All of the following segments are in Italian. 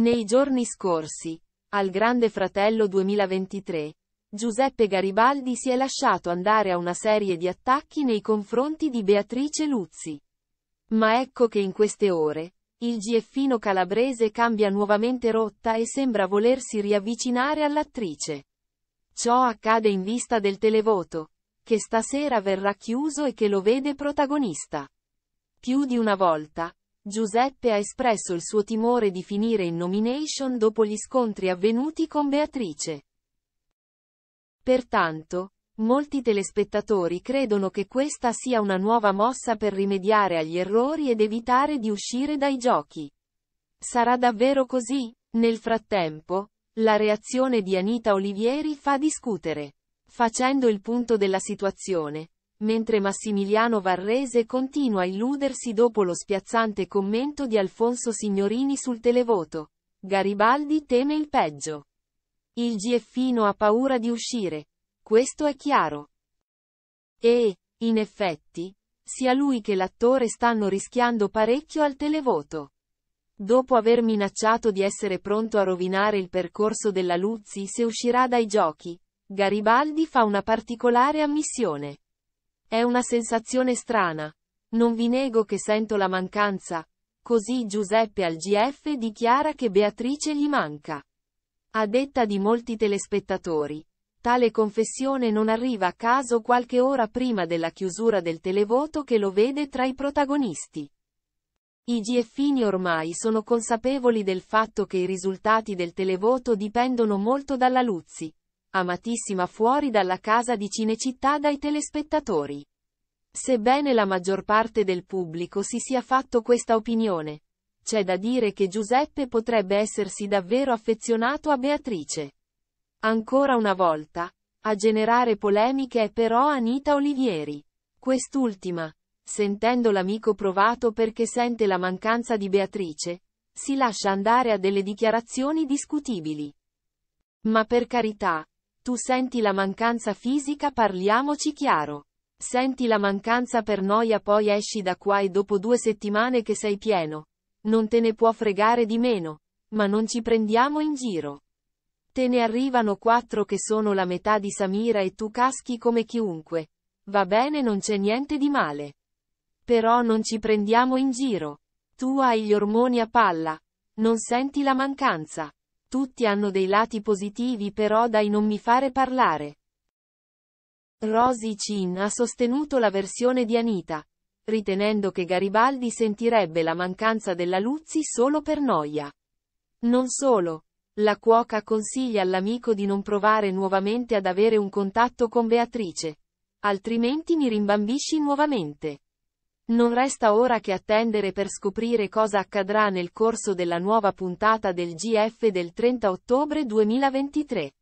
Nei giorni scorsi, al Grande Fratello 2023, Giuseppe Garibaldi si è lasciato andare a una serie di attacchi nei confronti di Beatrice Luzzi. Ma ecco che in queste ore, il GFino calabrese cambia nuovamente rotta e sembra volersi riavvicinare all'attrice. Ciò accade in vista del televoto, che stasera verrà chiuso e che lo vede protagonista. Più di una volta, Giuseppe ha espresso il suo timore di finire in nomination dopo gli scontri avvenuti con Beatrice. Pertanto, molti telespettatori credono che questa sia una nuova mossa per rimediare agli errori ed evitare di uscire dai giochi. Sarà davvero così? Nel frattempo, la reazione di Anita Olivieri fa discutere. Facendo il punto della situazione, mentre Massimiliano Varrese continua a illudersi dopo lo spiazzante commento di Alfonso Signorini sul televoto. Garibaldi teme il peggio. Il GFino ha paura di uscire. Questo è chiaro. E, in effetti, sia lui che l'attore stanno rischiando parecchio al televoto. Dopo aver minacciato di essere pronto a rovinare il percorso della Luzzi se uscirà dai giochi, Garibaldi fa una particolare ammissione. È una sensazione strana. Non vi nego che sento la mancanza. Così Giuseppe al GF dichiara che Beatrice gli manca. A detta di molti telespettatori. Tale confessione non arriva a caso qualche ora prima della chiusura del televoto che lo vede tra i protagonisti. I GFini ormai sono consapevoli del fatto che i risultati del televoto dipendono molto dalla Luzzi amatissima fuori dalla casa di Cinecittà dai telespettatori. Sebbene la maggior parte del pubblico si sia fatto questa opinione, c'è da dire che Giuseppe potrebbe essersi davvero affezionato a Beatrice. Ancora una volta, a generare polemiche è però Anita Olivieri. Quest'ultima, sentendo l'amico provato perché sente la mancanza di Beatrice, si lascia andare a delle dichiarazioni discutibili. Ma per carità, tu senti la mancanza fisica parliamoci chiaro. Senti la mancanza per noia poi esci da qua e dopo due settimane che sei pieno. Non te ne può fregare di meno. Ma non ci prendiamo in giro. Te ne arrivano quattro che sono la metà di Samira e tu caschi come chiunque. Va bene non c'è niente di male. Però non ci prendiamo in giro. Tu hai gli ormoni a palla. Non senti la mancanza. Tutti hanno dei lati positivi però dai non mi fare parlare. Rosy Chin ha sostenuto la versione di Anita, ritenendo che Garibaldi sentirebbe la mancanza della Luzzi solo per noia. Non solo. La cuoca consiglia all'amico di non provare nuovamente ad avere un contatto con Beatrice. Altrimenti mi rimbambisci nuovamente. Non resta ora che attendere per scoprire cosa accadrà nel corso della nuova puntata del GF del 30 ottobre 2023.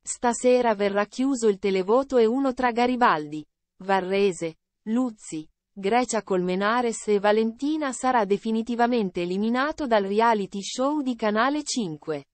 Stasera verrà chiuso il televoto e uno tra Garibaldi, Varrese, Luzzi, Grecia Colmenares e Valentina sarà definitivamente eliminato dal reality show di Canale 5.